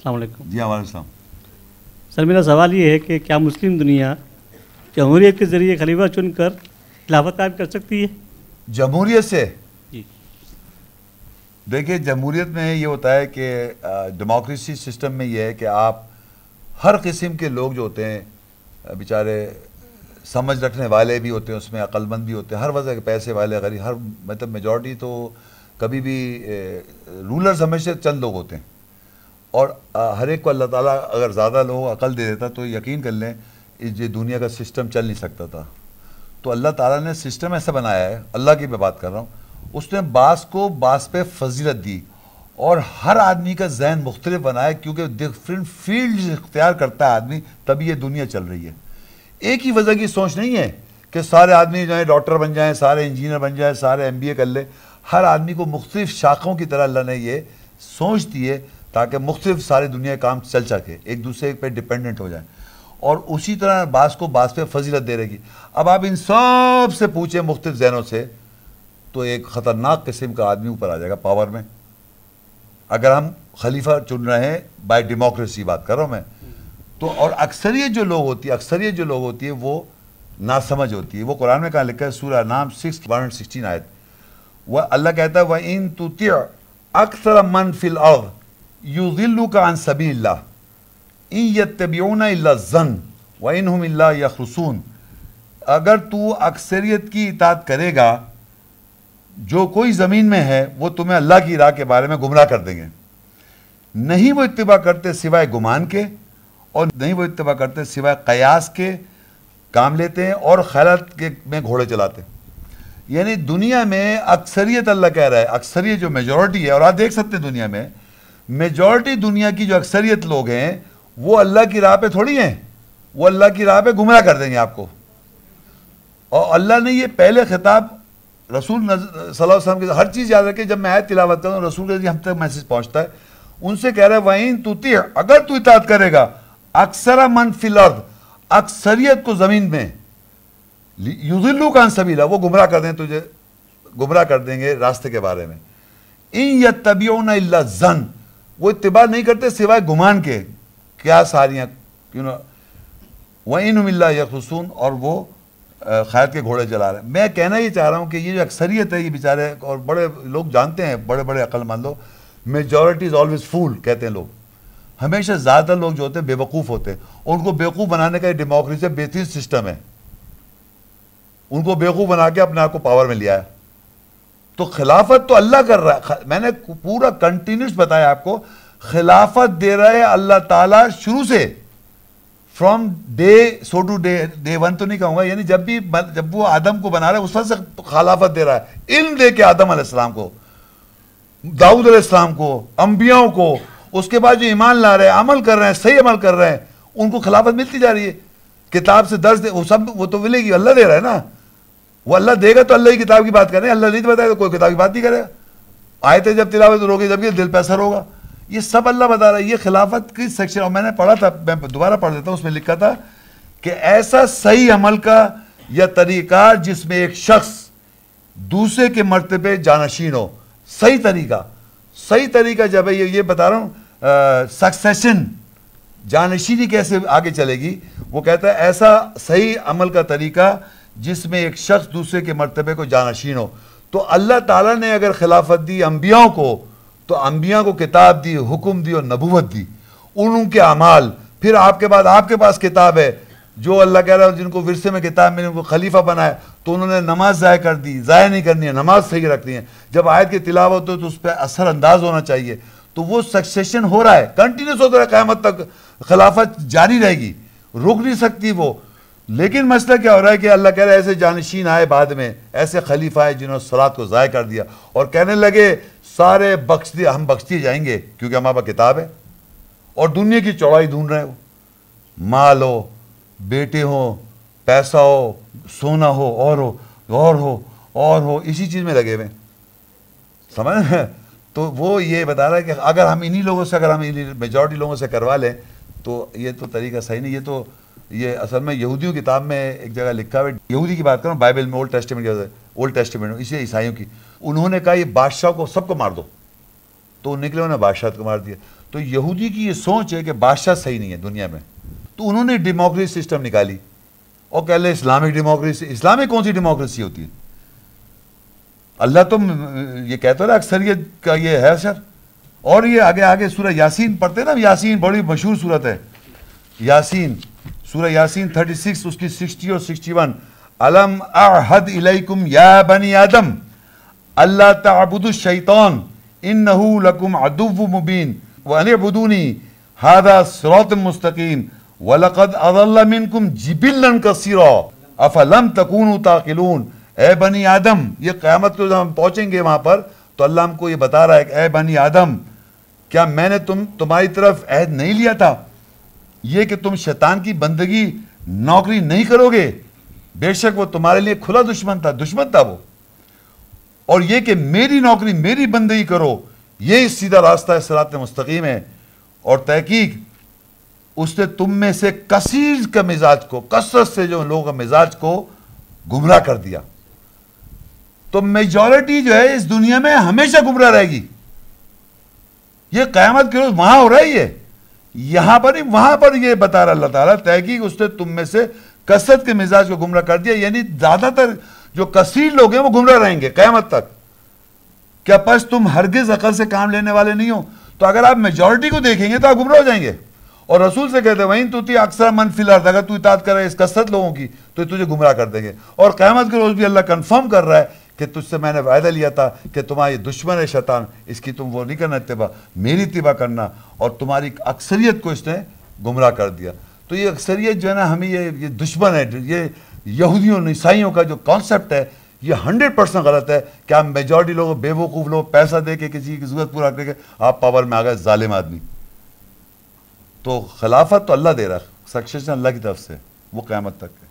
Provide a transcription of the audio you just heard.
السلام علیکم جی وعلیکم السلام سر میرا سوال یہ ہے کہ کیا مسلم دنیا جمہوریت کے ذریعے خلیفہ چن کر خلافت قائم کر سکتی ہے جمہوریت سے جی دیکھیے جمہوریت میں یہ ہوتا ہے کہ ڈیموکریسی سسٹم میں یہ ہے کہ آپ ہر قسم کے لوگ جو ہوتے ہیں بیچارے سمجھ رکھنے والے بھی ہوتے ہیں اس میں مند بھی ہوتے ہیں ہر وجہ کے پیسے والے غریب ہر مطلب میجورٹی تو کبھی بھی رولر ہمیشہ چند لوگ ہوتے ہیں اور ہر ایک کو اللہ تعالیٰ اگر زیادہ لوگوں کو عقل دے دیتا تو یقین کر لیں یہ دنیا کا سسٹم چل نہیں سکتا تھا تو اللہ تعالیٰ نے سسٹم ایسا بنایا ہے اللہ کی میں بات کر رہا ہوں اس نے بعض کو بعض پہ فضیلت دی اور ہر آدمی کا ذہن مختلف بنایا کیونکہ ڈفرینٹ فیلڈز اختیار کرتا ہے آدمی تبھی یہ دنیا چل رہی ہے ایک ہی وجہ کی سوچ نہیں ہے کہ سارے آدمی جائیں ڈاکٹر بن جائیں سارے انجینئر بن جائیں سارے ایم بی اے کر لیں ہر آدمی کو مختلف شاخوں کی طرح اللہ نے یہ سوچ دی ہے تاکہ مختلف ساری دنیا کے کام چل سکے ایک دوسرے پہ ڈپینڈنٹ ہو جائیں اور اسی طرح بعض کو بعض پہ فضیلت دے رہے گی اب آپ ان سب سے پوچھیں مختلف ذہنوں سے تو ایک خطرناک قسم کا آدمی اوپر آ جائے گا پاور میں اگر ہم خلیفہ چن رہے ہیں بائی ڈیموکریسی بات کر رہا ہوں میں تو اور اکثریت جو لوگ ہوتی ہے اکثریت جو لوگ ہوتی ہے وہ ناسمجھ ہوتی ہے وہ قرآن میں کہاں لکھا ہے سورہ نام سکس ون سکسٹین آیت وہ اللہ کہتا ہے وہ ان تو اکثر من فی الارض یو ذلو کا سبی اللہ یتبیون اللہ زن و انحم اللہ یخرسون اگر تو اکثریت کی اطاعت کرے گا جو کوئی زمین میں ہے وہ تمہیں اللہ کی راہ کے بارے میں گمراہ کر دیں گے نہیں وہ اتباع کرتے سوائے گمان کے اور نہیں وہ اتباع کرتے سوائے قیاس کے کام لیتے ہیں اور خیالات کے میں گھوڑے چلاتے ہیں یعنی دنیا میں اکثریت اللہ کہہ رہا ہے اکثریت جو میجورٹی ہے اور آپ دیکھ سکتے ہیں دنیا میں میجورٹی دنیا کی جو اکثریت لوگ ہیں وہ اللہ کی راہ پہ تھوڑی ہیں وہ اللہ کی راہ پہ گمراہ کر دیں گے آپ کو اور اللہ نے یہ پہلے خطاب رسول صلی اللہ علیہ وسلم کے ہر چیز یاد رکھے جب میں آئے تلاوت کروں رسول کے ہم تک میسج پہنچتا ہے ان سے کہہ رہا ہے وائن تو اگر تو اطاعت کرے گا اکثر الارض اکثریت کو زمین میں یوزلو کان سبیلا وہ گمراہ کر دیں تجھے گمراہ کر دیں گے راستے کے بارے میں ان الا زن وہ اتباع نہیں کرتے سوائے گمان کے کیا ساریاں کیوں نہ وہین خصون اور وہ خیر کے گھوڑے جلا رہے ہیں میں کہنا یہ چاہ رہا ہوں کہ یہ جو اکثریت ہے یہ بیچارے اور بڑے لوگ جانتے ہیں بڑے بڑے عقل مند لوگ میجورٹی از آلویز فول کہتے ہیں لوگ ہمیشہ زیادہ لوگ جو ہوتے ہیں بے وقوف ہوتے ہیں اور ان کو بیوقوف بنانے کا یہ ڈیموکریسی بہترین سسٹم ہے ان کو بیوقوف بنا کے اپنے آپ کو پاور میں لیا ہے تو خلافت تو اللہ کر رہا ہے میں نے پورا کنٹینیوس بتایا آپ کو خلافت دے رہا ہے اللہ تعالیٰ شروع سے فرام ڈے سو تو نہیں کہوں گا یعنی جب جب بھی وہ آدم کو بنا رہا رہا ہے ہے اس سے خلافت دے دے کے آدم علیہ السلام کو داؤد علیہ السلام کو انبیاؤں کو اس کے بعد جو ایمان لا رہے ہیں عمل کر رہے ہیں صحیح عمل کر رہے ہیں ان کو خلافت ملتی جا رہی ہے کتاب سے دے وہ سب وہ تو ملے گی اللہ دے رہا ہے نا وہ اللہ دے گا تو اللہ کی کتاب کی بات کرے اللہ نہیں بتائے تو کوئی کتاب کی بات نہیں کرے آئے تھے جب تلاوت روکے جب یہ دل پیسہ ہوگا یہ سب اللہ بتا رہا ہے یہ خلافت کی سیکشن اور میں نے پڑھا تھا میں دوبارہ پڑھ دیتا ہوں اس میں لکھا تھا کہ ایسا صحیح عمل کا یا طریقہ جس میں ایک شخص دوسرے کے مرتبے جانشین ہو صحیح طریقہ صحیح طریقہ جب ہے یہ بتا رہا ہوں سکسیشن جانشینی کیسے آگے چلے گی وہ کہتا ہے ایسا صحیح عمل کا طریقہ جس میں ایک شخص دوسرے کے مرتبے کو جانشین ہو تو اللہ تعالیٰ نے اگر خلافت دی انبیاؤں کو تو انبیاء کو کتاب دی حکم دی اور نبوت دی ان کے اعمال پھر آپ کے بعد آپ کے پاس کتاب ہے جو اللہ کہہ رہا ہے جن کو ورثے میں کتاب ان کو خلیفہ بنایا تو انہوں نے نماز ضائع کر دی ضائع نہیں کرنی ہے نماز صحیح رکھنی ہے جب آیت کی تلاوت ہو تو اس پہ اثر انداز ہونا چاہیے تو وہ سکسیشن ہو رہا ہے کنٹینیوس ہو رہا ہے قیامت تک خلافت جاری رہے گی رک نہیں سکتی وہ لیکن مسئلہ کیا ہو رہا ہے کہ اللہ کہہ رہا ہے ایسے جانشین آئے بعد میں ایسے خلیفہ آئے جنہوں نے سراد کو ضائع کر دیا اور کہنے لگے سارے دی ہم بخشتی جائیں گے کیونکہ ہمارے پاس کتاب ہے اور دنیا کی چوڑائی ڈھونڈ رہے ہو مال ہو بیٹے ہو پیسہ ہو سونا ہو اور ہو اور ہو اور ہو اسی چیز میں لگے ہوئے سمجھ تو وہ یہ بتا رہا ہے کہ اگر ہم انہی لوگوں سے اگر ہم میجورٹی لوگوں سے کروا لیں تو یہ تو طریقہ صحیح نہیں یہ تو یہ اصل میں یہودیوں کتاب میں ایک جگہ لکھا ہوئے ہے یہودی کی بات کروں بائبل میں اولڈ ٹیسٹی اولڈ ٹیسٹی اسی عیسائیوں کی انہوں نے کہا یہ بادشاہ کو سب کو مار دو تو نکلے انہوں نے بادشاہ کو مار دیا تو یہودی کی یہ سوچ ہے کہ بادشاہ صحیح نہیں ہے دنیا میں تو انہوں نے ڈیموکریسی سسٹم نکالی اور کہہ لیں اسلامک ڈیموکریسی اسلامک کون سی ڈیموکریسی ہوتی ہے اللہ تم یہ کہتا ہو اکثریت کا یہ ہے سر اور یہ آگے آگے سورہ یاسین پڑھتے نا یاسین بڑی مشہور صورت ہے یاسین سورہ یاسین 36 اس کی 60 اور 61 علم اعہد الیکم یا بنی آدم اللہ تعبد الشیطان انہو لکم عدو مبین وان اعبدونی هذا صراط مستقیم ولقد اضل منکم جبلا کثیرا افلم تکونو تاقلون اے بنی آدم یہ قیامت کے ہم پہنچیں گے وہاں پر تو اللہ ہم کو یہ بتا رہا ہے کہ اے بنی آدم کیا میں نے تم تمہاری طرف عہد نہیں لیا تھا یہ کہ تم شیطان کی بندگی نوکری نہیں کرو گے بے شک وہ تمہارے لیے کھلا دشمن تھا دشمن تھا وہ اور یہ کہ میری نوکری میری بندگی کرو یہ سیدھا راستہ ہے سرات مستقیم ہے اور تحقیق اس نے تم میں سے کثیر کا مزاج کو کثرت سے جو لوگوں کا مزاج کو گمراہ کر دیا تو میجورٹی جو ہے اس دنیا میں ہمیشہ گمراہ رہے گی یہ قیامت کے روز وہاں ہو رہا ہی ہے یہاں پر نہیں وہاں پر یہ بتا رہا اللہ تعالیٰ تحقیق اس نے تم میں سے کسرت کے مزاج کو گمراہ کر دیا یعنی زیادہ تر جو کثیر لوگ ہیں وہ گمراہ رہیں گے قیامت تک کیا پس تم ہرگز عقل سے کام لینے والے نہیں ہو تو اگر آپ میجورٹی کو دیکھیں گے تو آپ گمراہ ہو جائیں گے اور رسول سے کہتے ہیں تو تی اکثر من فی الارض اگر تو اطاعت کر رہے اس کثرت لوگوں کی تو تجھے گمراہ کر دیں گے اور قیامت کے روز بھی اللہ کنفرم کر رہا ہے کہ تجھ سے میں نے وعدہ لیا تھا کہ تمہاری دشمن ہے شیطان اس کی تم وہ نہیں کرنا اتباع میری اتباع کرنا اور تمہاری اکثریت کو اس نے گمراہ کر دیا تو یہ اکثریت جو ہے نا ہمیں یہ یہ دشمن ہے یہ یہودیوں عیسائیوں کا جو کانسیپٹ ہے یہ ہنڈریڈ پرسینٹ غلط ہے کہ آپ میجورٹی لوگ بے وقوف لوگ پیسہ دے کے کسی کی ضرورت پورا کر کے آپ پاور میں آ گئے ظالم آدمی تو خلافت تو اللہ دے رہا سکسیشن اللہ کی طرف سے وہ قیامت تک ہے